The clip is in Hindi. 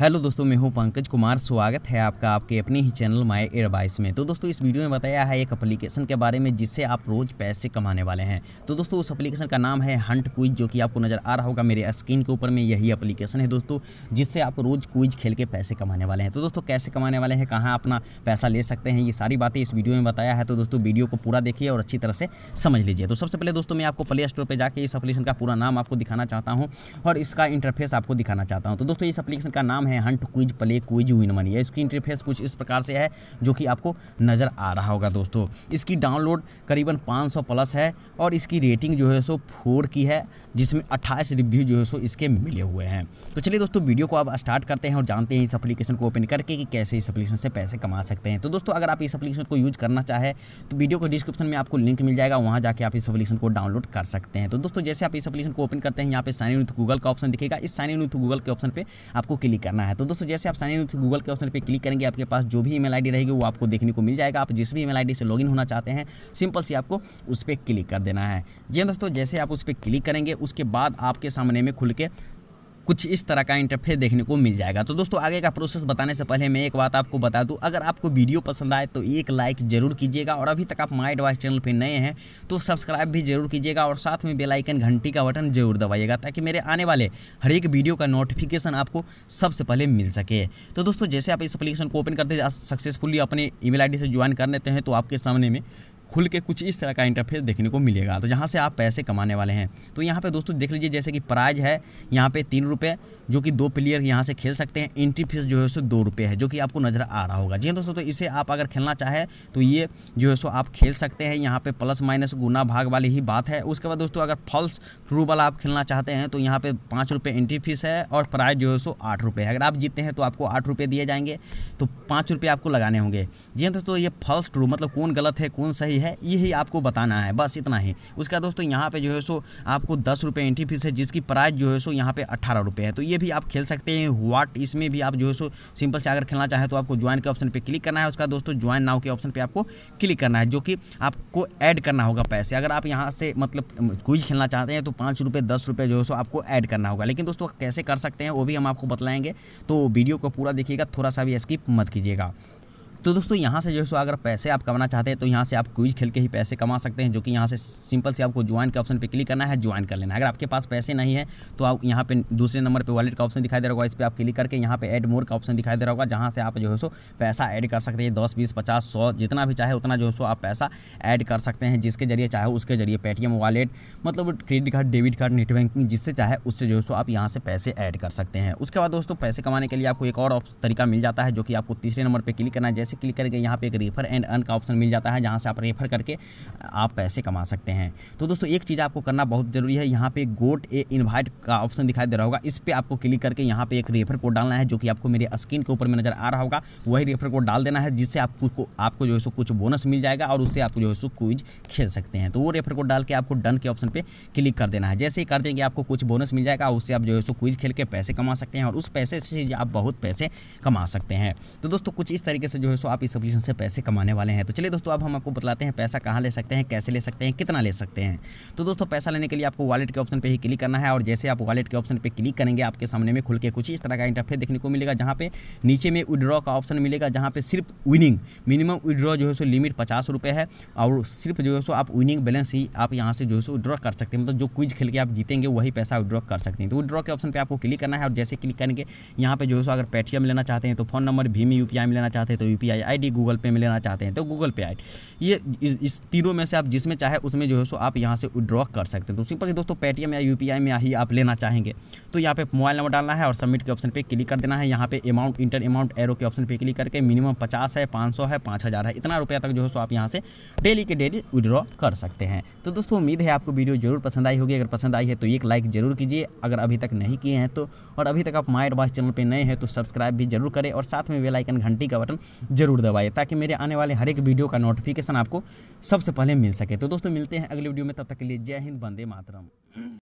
हेलो दोस्तों मैं हूं पंकज कुमार स्वागत है आपका आपके अपने ही चैनल माय एडवाइस में तो दोस्तों इस वीडियो में बताया है एक एप्लीकेशन के बारे में जिससे आप रोज़ पैसे कमाने वाले हैं तो दोस्तों उस एप्लीकेशन का नाम है हंट क्विज जो कि आपको नज़र आ रहा होगा मेरे स्क्रीन के ऊपर में यही अपलीकेशन है दोस्तों जिससे आप रोज़ क्विज खेल के पैसे कमाने वाले हैं तो दोस्तों कैसे कमाने वाले हैं कहाँ अपना पैसा ले सकते हैं ये सारी बातें इस वीडियो में बताया है तो दोस्तों वीडियो को पूरा देखिए और अच्छी तरह से समझ लीजिए तो सबसे पहले दोस्तों मैं आपको प्ले स्टोर पर जाकर इस अपलीकेशन का पूरा नाम आपको दिखाना चाहता हूँ और इसका इंटरफेस आपको दिखाना चाहता हूँ तो दोस्तों इस अपलीकेशन का नाम है hunt quiz play quiz win money है इसकी इंटरफेस कुछ इस प्रकार से है जो कि आपको नज़र आ रहा होगा दोस्तों इसकी डाउनलोड करीबन 500 प्लस है और इसकी रेटिंग जो है सो फोर की है जिसमें अट्ठाईस रिव्यू जो है सो इसके मिले हुए हैं तो चलिए दोस्तों वीडियो को आप स्टार्ट करते हैं और जानते हैं इस अपलीकेशन को ओपन करके कि कैसे इस अपलीकेशन से पैसे कमा सकते हैं तो दोस्तों अगर आप इस अपलीकेशन को यूज़ करना चाहें तो वीडियो को डिस्क्रिप्शन में आपको लिंक मिल जाएगा वहाँ जाकर आप इस अपलीकेशन को डाउनलोड कर सकते हैं तो दोस्तों जैसे आप इस अपलीकेशन को ओपन करते हैं यहाँ पर साइन इन विथ गूगल का ऑप्शन दिखेगा इस साइन इन विथ गूगल के ऑप्शन पर आपको क्लिक करना करना है तो दोस्तों जैसे आप साइन इन गूगल के ऑप्शन पर क्लिक करेंगे आपके पास जो भी ईमेल आईडी रहेगी वो आपको देखने को मिल जाएगा आप जिस भी ईमेल आईडी से लॉगिन होना चाहते हैं सिंपल से आपको उस पर क्लिक कर देना है जी हाँ दोस्तों जैसे आप उस पर क्लिक करेंगे उसके बाद आपके सामने में खुल के कुछ इस तरह का इंटरफेस देखने को मिल जाएगा तो दोस्तों आगे का प्रोसेस बताने से पहले मैं एक बात आपको बता दूं अगर आपको वीडियो पसंद आए तो एक लाइक जरूर कीजिएगा और अभी तक आप माई एडवाइस चैनल पर नए हैं तो सब्सक्राइब भी जरूर कीजिएगा और साथ में बेलाइकन घंटी का बटन जरूर दबाइएगा ताकि मेरे आने वाले हर एक वीडियो का नोटिफिकेशन आपको सबसे पहले मिल सके तो दोस्तों जैसे आप इस अपलीकेशन को ओपन करते सक्सेसफुली अपने आई डी से ज्वाइन कर लेते हैं तो आपके सामने में खुल के कुछ इस तरह का इंटरफेस देखने को मिलेगा तो जहाँ से आप पैसे कमाने वाले हैं तो यहाँ पे दोस्तों देख लीजिए जैसे कि प्राइज है यहाँ पे तीन रुपये जो कि दो प्लेयर यहाँ से खेल सकते हैं एंट्री फीस जो है सो दो रुपये है जो कि आपको नज़र आ रहा होगा जी हाँ दोस्तों तो इसे आप अगर खेलना चाहे तो ये जो है सो आप खेल सकते हैं यहाँ पर प्लस माइनस गुना भाग वाली ही बात है उसके बाद दोस्तों अगर फॉल्स थ्रू वाला आप खेलना चाहते हैं तो यहाँ पर पाँच रुपये एंट्री फीस है और प्राइज जो है सो आठ रुपये अगर आप जीतते हैं तो आपको आठ रुपये दिए जाएंगे तो पाँच रुपये आपको लगाने होंगे जी हाँ दोस्तों ये फॉल्स ट्रू मतलब कौन गलत है कौन सही है यही आपको बताना है बस इतना ही उसका दोस्तों यहाँ पे जो है सो आपको दस रुपये एंट्री फीस है जिसकी प्राइस जो है सो यहाँ पे अठारह रुपये है तो ये भी आप खेल सकते हैं व्हाट इसमें भी आप जो है सो सिंपल से अगर खेलना चाहें तो आपको ज्वाइन के ऑप्शन पर क्लिक करना है उसका दोस्तों ज्वाइन नाव के ऑप्शन पर आपको क्लिक करना है जो कि आपको ऐड करना होगा पैसे अगर आप यहाँ से मतलब क्विज खेलना चाहते हैं तो पाँच रुपये दस रुपये जो है सो आपको ऐड करना होगा लेकिन दोस्तों कैसे कर सकते हैं वो भी हम आपको बतलाएंगे तो वीडियो को पूरा देखिएगा थोड़ा सा भी स्किप मत कीजिएगा तो दोस्तों यहाँ से जो है अगर पैसे आप कमाना चाहते हैं तो यहाँ से आप क्विज खेल के ही पैसे कमा सकते हैं जो कि यहाँ से सिंपल से आपको ज्वाइन के ऑप्शन पर क्लिक करना है ज्वाइन कर लेना है अगर आपके पास पैसे नहीं है तो आप यहाँ पे दूसरे नंबर पर वॉलेट का ऑप्शन दिखाई दे रहा होगा इस पर आप क्लिक करके यहाँ पे एड मोर का ऑप्शन दिखाई दे रहा होगा जहाँ से आप जो है सो पैसा ऐड कर सकते हैं दस बीस पचास सौ जितना भी चाहे उतना जो है सो आप पैसा ऐड कर सकते हैं जिसके जरिए चाहे उसके जरिए पेटीएम वॉलेट मतलब credit card debit card net banking जिससे चाहे उससे जो है सो आप यहाँ से पैसे ऐड कर सकते हैं उसके बाद दोस्तों पैसे कमाने के लिए आपको एक और तरीका मिल जाता है जो कि आपको तीसरे नंबर पर क्लिक करना है से क्लिक करके यहाँ पे एक रेफर एंड अर्न का ऑप्शन मिल जाता है जहाँ से आप रेफर करके आप पैसे कमा सकते हैं तो दोस्तों एक चीज़ आपको करना बहुत ज़रूरी है यहाँ पे गोट ए इन्वाइट का ऑप्शन दिखाई दे रहा होगा इस पर आपको क्लिक करके यहाँ पे एक रेफर कोड डालना है जो कि आपको मेरे स्क्रीन के ऊपर में नज़र आ रहा होगा वही रेफर कोड डाल देना है जिससे आपको आपको जो है सो कुछ बोनस मिल जाएगा और उससे आपको जो है सो क्विज खेल सकते हैं तो वो रेफर कोड डाल के आपको डन के ऑप्शन पर क्लिक कर देना है जैसे ही कर देंगे आपको कुछ बोनस मिल जाएगा उससे आप जो है सो क्विज खेल के पैसे कमा सकते हैं और उस पैसे से आप बहुत पैसे कमा सकते हैं तो दोस्तों कुछ इस तरीके से जो है दोस्तों आप इस एप्लीकेशन से पैसे कमाने वाले हैं तो चलिए दोस्तों अब हम आपको बताते हैं पैसा कहाँ ले सकते हैं कैसे ले सकते हैं कितना ले सकते हैं तो दोस्तों पैसा लेने के लिए आपको वालेट के ऑप्शन पर ही क्लिक करना है और जैसे आप वालेट के ऑप्शन पर क्लिक करेंगे आपके सामने में खुल के कुछ इस तरह का इंटरफेस देखने को मिलेगा जहाँ पे नीचे में विड्रॉ का ऑप्शन मिलेगा जहाँ पे सिर्फ विनिंग मिनिमम विड्रॉ जो है सो लिमिट पचास रुपये है और सिर्फ जो है सो आप विनिंग बैलेंस ही आप यहाँ से जो है सो विड्रॉ कर सकते हैं मतलब जो क्विज खेल के आप जीतेंगे वही पैसा विड्रॉ कर सकते हैं तो विड्रॉ के ऑप्शन पर आपको क्लिक करना है और जैसे क्लिक करेंगे यहाँ पर जो है सो अगर पेटीएम लेना चाहते हैं तो फोन नंबर भीम यू में लेना चाहते हैं तो यू आई आईडी गूगल पे में लेना चाहते हैं तो गूगल पे आई ये इस, तीनों में से आप जिसमें चाहे उसमें जो है सो आप यहाँ से विड्रॉ कर सकते हैं तो सिंपल से दोस्तों पेटीएम या यू में ही आप लेना चाहेंगे तो यहाँ पर मोबाइल नंबर डालना है और सबमिट के ऑप्शन पर क्लिक कर देना है यहाँ पे अमाउंट इंटर अमाउंट एरो के ऑप्शन पर क्लिक करके मिनिमम पचास है पाँच है पाँच है इतना रुपया तक जो है सो आप यहाँ से डेली के डेली विड्रॉ कर सकते हैं तो दोस्तों उम्मीद है आपको वीडियो जरूर पसंद आई होगी अगर पसंद आई है तो एक लाइक जरूर कीजिए अगर अभी तक नहीं किए हैं तो और अभी तक आप माई एडवाइस चैनल पर नए हैं तो सब्सक्राइब भी जरूर करें और साथ में बेलाइकन घंटी का बटन जरूर दबाइए ताकि मेरे आने वाले हर एक वीडियो का नोटिफिकेशन आपको सबसे पहले मिल सके तो दोस्तों मिलते हैं अगले वीडियो में तब तक के लिए जय हिंद वंदे मातरम